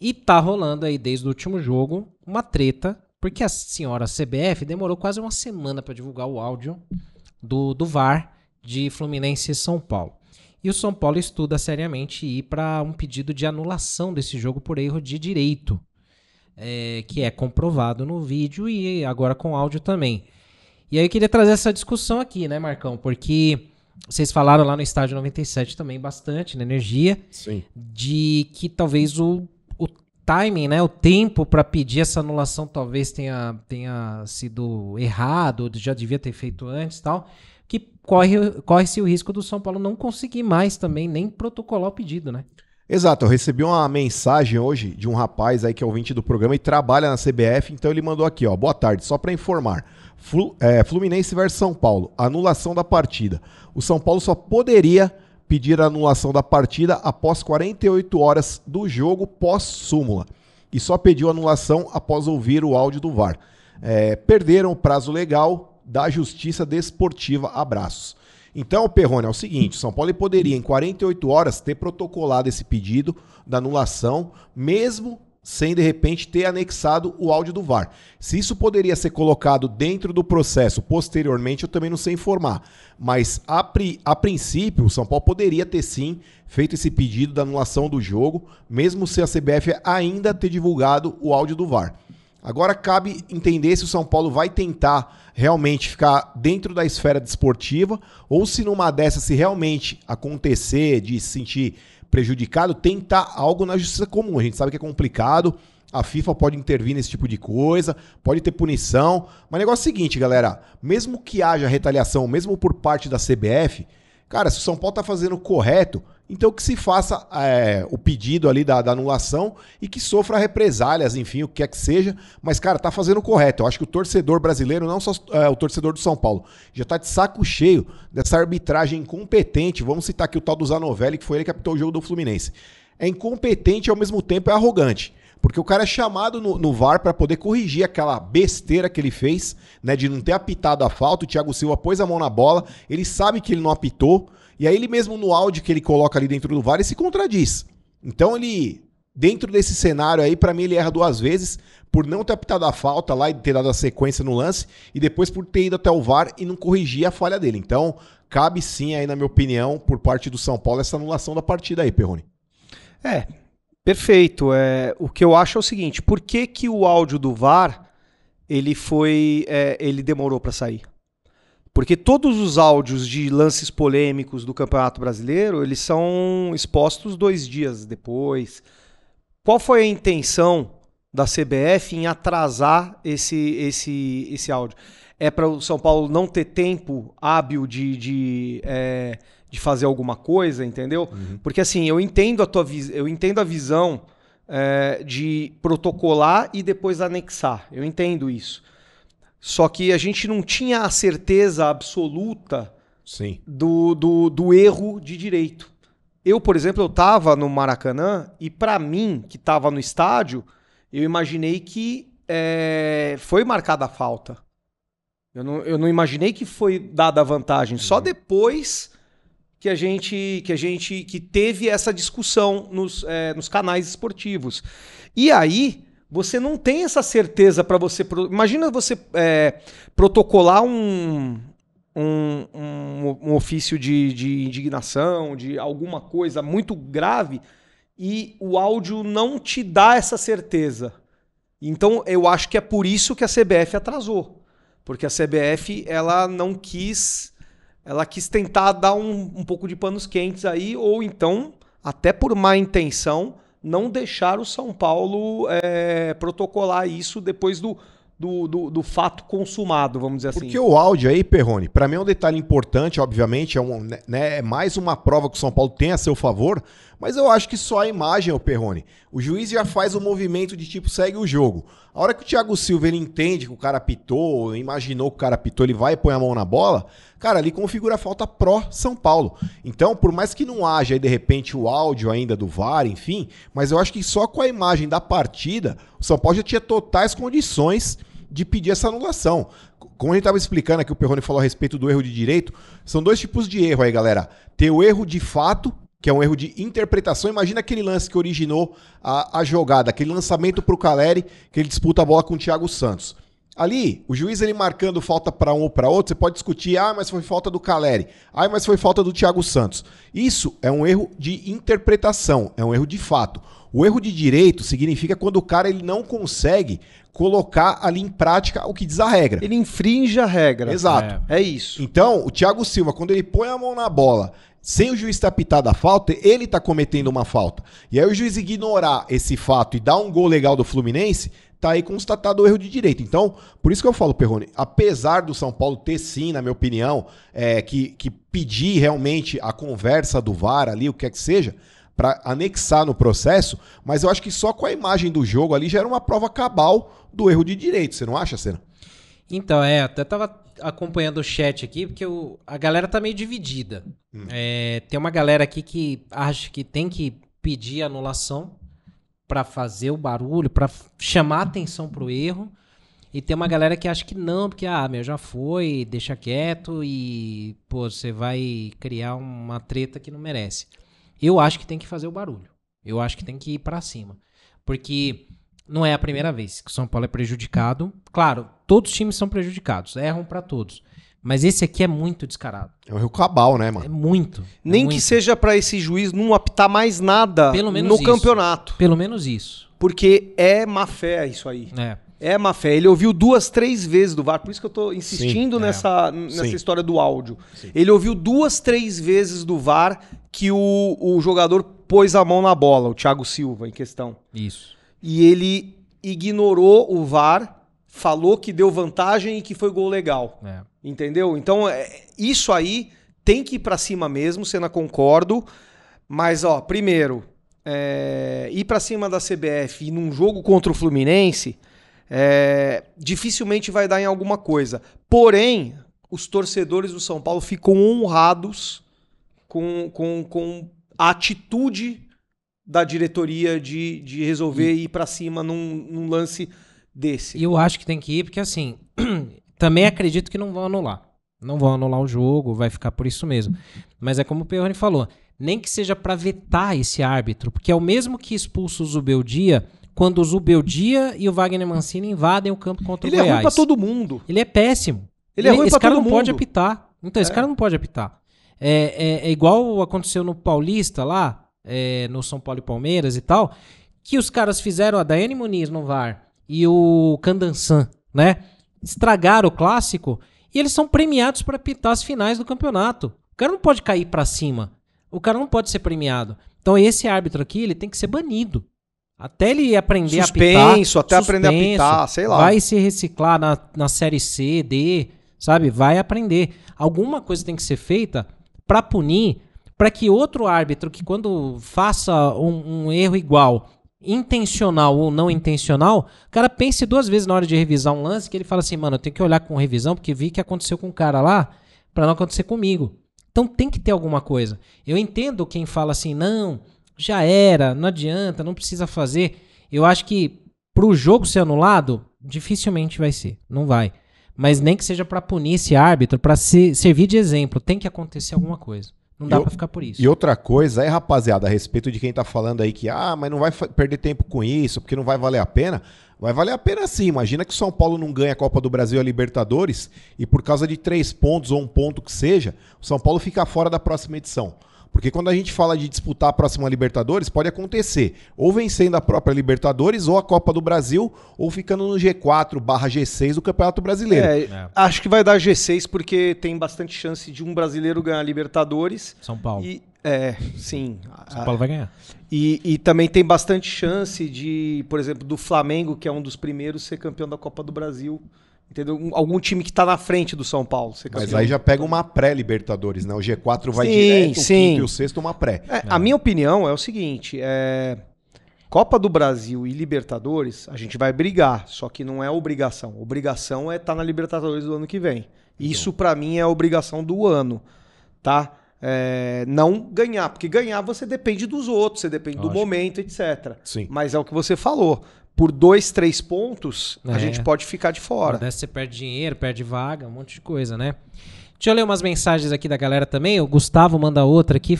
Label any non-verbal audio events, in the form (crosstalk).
E tá rolando aí desde o último jogo uma treta, porque a senhora CBF demorou quase uma semana para divulgar o áudio do, do VAR de Fluminense e São Paulo. E o São Paulo estuda seriamente ir para um pedido de anulação desse jogo por erro de direito, é, que é comprovado no vídeo e agora com áudio também. E aí eu queria trazer essa discussão aqui, né, Marcão? Porque vocês falaram lá no estádio 97 também bastante, na energia, Sim. de que talvez o timing, né, o tempo para pedir essa anulação talvez tenha, tenha sido errado, já devia ter feito antes tal, que corre-se corre o risco do São Paulo não conseguir mais também nem protocolar o pedido, né? Exato, eu recebi uma mensagem hoje de um rapaz aí que é ouvinte do programa e trabalha na CBF, então ele mandou aqui, ó, boa tarde, só para informar, é, Fluminense versus São Paulo, anulação da partida. O São Paulo só poderia pedir a anulação da partida após 48 horas do jogo pós-súmula e só pediu anulação após ouvir o áudio do VAR. É, perderam o prazo legal da Justiça Desportiva. Abraços. Então, Perrone, é o seguinte: São Paulo poderia, em 48 horas, ter protocolado esse pedido da anulação, mesmo sem de repente ter anexado o áudio do VAR. Se isso poderia ser colocado dentro do processo posteriormente, eu também não sei informar. Mas a, pri a princípio, o São Paulo poderia ter sim feito esse pedido da anulação do jogo, mesmo se a CBF ainda ter divulgado o áudio do VAR. Agora cabe entender se o São Paulo vai tentar realmente ficar dentro da esfera desportiva ou se numa dessas, se realmente acontecer de se sentir prejudicado, tentar algo na justiça comum. A gente sabe que é complicado, a FIFA pode intervir nesse tipo de coisa, pode ter punição. Mas o negócio é o seguinte, galera: mesmo que haja retaliação, mesmo por parte da CBF, cara, se o São Paulo tá fazendo o correto, então que se faça é, o pedido ali da, da, anulação e que sofra represálias, enfim, o que quer que seja. Mas, cara, tá fazendo o correto. Eu acho que o torcedor brasileiro, não só é, o torcedor do São Paulo, já tá de saco cheio dessa arbitragem incompetente. Vamos citar aqui o tal do Zanovelli, que foi ele que apitou o jogo do Fluminense. É incompetente e ao mesmo tempo é arrogante. Porque o cara é chamado no, no VAR para poder corrigir aquela besteira que ele fez, né? De não ter apitado a falta. O Thiago Silva pôs a mão na bola, ele sabe que ele não apitou. E aí ele mesmo no áudio que ele coloca ali dentro do VAR, ele se contradiz. Então ele, dentro desse cenário aí, para mim ele erra duas vezes por não ter apitado a falta lá e ter dado a sequência no lance e depois por ter ido até o VAR e não corrigir a falha dele. Então, cabe sim aí na minha opinião, por parte do São Paulo essa anulação da partida aí, Perrone. É, perfeito. É, o que eu acho é o seguinte, por que que o áudio do VAR ele foi é, ele demorou para sair? Porque todos os áudios de lances polêmicos do Campeonato Brasileiro, eles são expostos dois dias depois. Qual foi a intenção da CBF em atrasar esse, esse, esse áudio? É para o São Paulo não ter tempo hábil de, de, é, de fazer alguma coisa, entendeu? Uhum. Porque assim, eu entendo a tua eu entendo a visão é, de protocolar e depois anexar. Eu entendo isso. Só que a gente não tinha a certeza absoluta Sim. Do, do, do erro de direito. Eu, por exemplo, eu tava no Maracanã e para mim, que tava no estádio, eu imaginei que é, foi marcada a falta. Eu não, eu não imaginei que foi dada a vantagem. Uhum. Só depois que a gente que a gente que teve essa discussão nos, é, nos canais esportivos. E aí você não tem essa certeza para você. Pro... Imagina você é, protocolar um, um, um, um ofício de, de, indignação, de alguma coisa muito grave, e o áudio não te dá essa certeza. Então eu acho que é por isso que a CBF atrasou. Porque a CBF ela não quis. Ela quis tentar dar um, um pouco de panos quentes aí, ou então, até por má intenção, não deixar o São Paulo é, protocolar isso depois do, do, do, do, fato consumado, vamos dizer assim. Porque o áudio aí, Perrone, para mim é um detalhe importante, obviamente, é, um, né, né, é mais uma prova que o São Paulo tem a seu favor, mas eu acho que só a imagem é o Perrone. O juiz já faz o um movimento de tipo segue o jogo. A hora que o Thiago Silva ele entende que o cara pitou, imaginou que o cara pitou, ele vai e põe a mão na bola, cara, ali configura a falta pró São Paulo. Então, por mais que não haja aí, de repente o áudio ainda do VAR, enfim, mas eu acho que só com a imagem da partida, o São Paulo já tinha totais condições de pedir essa anulação. Como a gente estava explicando aqui, o Perrone falou a respeito do erro de direito, são dois tipos de erro aí, galera. Tem o erro de fato, que é um erro de interpretação. Imagina aquele lance que originou a, a jogada, aquele lançamento para o Caleri, que ele disputa a bola com o Thiago Santos. Ali, o juiz ele marcando falta para um ou para outro, você pode discutir, ah, mas foi falta do Caleri, ah, mas foi falta do Thiago Santos. Isso é um erro de interpretação, é um erro de fato. O erro de direito significa quando o cara ele não consegue colocar ali em prática o que diz a regra. Ele infringe a regra. Exato. É, é isso. Então, o Thiago Silva, quando ele põe a mão na bola sem o juiz ter tá apitado a falta, ele está cometendo uma falta. E aí o juiz ignorar esse fato e dar um gol legal do Fluminense, tá aí constatado o erro de direito. Então, por isso que eu falo, Perrone, apesar do São Paulo ter sim, na minha opinião, é, que, que pedir realmente a conversa do VAR ali, o que é que seja, para anexar no processo, mas eu acho que só com a imagem do jogo ali já era uma prova cabal do erro de direito, você não acha, Sena? Então, é, até tava acompanhando o chat aqui, porque o, a galera tá meio dividida. Hum. É, tem uma galera aqui que acha que tem que pedir anulação para fazer o barulho, para chamar atenção pro erro. E tem uma galera que acha que não, porque, ah, meu, já foi, deixa quieto e, pô, você vai criar uma treta que não merece. Eu acho que tem que fazer o barulho. Eu acho que tem que ir para cima. Porque não é a primeira vez que o São Paulo é prejudicado. Claro, todos os times são prejudicados, erram para todos. Mas esse aqui é muito descarado. É o Rio Cabal, né, mano? É muito. É Nem muito. que seja para esse juiz não apitar mais nada no isso. campeonato. Pelo menos isso. Porque é má fé isso aí. É. É má fé. Ele ouviu duas, três vezes do VAR. Por isso que eu estou insistindo Sim, nessa, é. nessa história do áudio. Sim. Ele ouviu duas, três vezes do VAR que o, o jogador pôs a mão na bola, o Thiago Silva em questão. Isso e ele ignorou o VAR, falou que deu vantagem e que foi gol legal. É. Entendeu? Então, é, isso aí tem que ir para cima mesmo, cena concordo. Mas, ó, primeiro, é, ir para cima da CBF e num jogo contra o Fluminense, é, dificilmente vai dar em alguma coisa. Porém, os torcedores do São Paulo ficam honrados com, com, com a atitude da diretoria de, de resolver e... ir para cima num, num lance desse. E eu acho que tem que ir, porque assim, (clears throat) também acredito que não vão anular. Não vão anular o jogo, vai ficar por isso mesmo. Mas é como o Peone falou, nem que seja para vetar esse árbitro, porque é o mesmo que expulsa o Zubeldia quando o Zubeldia e o Wagner Mancini invadem o campo contra ele o Goiás. Ele é ruim pra todo mundo. Ele é péssimo. Ele, é ele é ruim esse pra cara todo não mundo. pode apitar. Então, é. esse cara não pode apitar. É, é, é igual aconteceu no Paulista lá, é, no São Paulo e Palmeiras e tal, que os caras fizeram a Daiane Muniz no VAR e o Candansan, né? Estragaram o clássico e eles são premiados para pitar as finais do campeonato. O cara não pode cair para cima. O cara não pode ser premiado. Então esse árbitro aqui, ele tem que ser banido. Até ele aprender suspenso, a pitar. suspenso, até aprender a pitar, sei lá. Vai se reciclar na, na série C, D, sabe? Vai aprender. Alguma coisa tem que ser feita para punir para que outro árbitro que quando faça um, um erro igual intencional ou não intencional, o cara pense duas vezes na hora de revisar um lance, que ele fala assim, mano, eu tenho que olhar com revisão, porque vi que aconteceu com o um cara lá, para não acontecer comigo. Então tem que ter alguma coisa. Eu entendo quem fala assim, não, já era, não adianta, não precisa fazer. Eu acho que para o jogo ser anulado, dificilmente vai ser, não vai. Mas nem que seja para punir esse árbitro, para se servir de exemplo, tem que acontecer alguma coisa. Não dá para ficar por isso. E outra coisa é, rapaziada, a respeito de quem tá falando aí que, ah, mas não vai perder tempo com isso, porque não vai valer a pena. Vai valer a pena sim. Imagina que o São Paulo não ganha a Copa do Brasil e a Libertadores e por causa de três pontos ou um ponto que seja, o São Paulo fica fora da próxima edição. Porque quando a gente fala de disputar a próxima Libertadores, pode acontecer ou vencendo a própria Libertadores, ou a Copa do Brasil, ou ficando no G4 barra G6 do Campeonato Brasileiro. É, é. Acho que vai dar G6 porque tem bastante chance de um brasileiro ganhar Libertadores. São Paulo. E, é, sim. São Paulo ah, vai ganhar. E, e, também tem bastante chance de, por exemplo, do Flamengo, que é um dos primeiros, ser campeão da Copa do Brasil Entendeu? Um, algum time que está na frente do São Paulo. Mas aí já pega uma pré-Libertadores, né? O G4 vai sim, direto, sim. o quinto e o sexto uma pré. É, a minha opinião é o seguinte, é... Copa do Brasil e Libertadores, a gente vai brigar, só que não é obrigação. Obrigação é estar tá na Libertadores do ano que vem. Então. Isso para mim é a obrigação do ano, tá? É, não ganhar, porque ganhar você depende dos outros, você depende Lógico. do momento, etc. Sim. Mas é o que você falou por dois, três pontos, é. a gente pode ficar de fora. Dessa você perde dinheiro, perde vaga, um monte de coisa, né? Deixa eu ler umas mensagens aqui da galera também. O Gustavo manda outra aqui.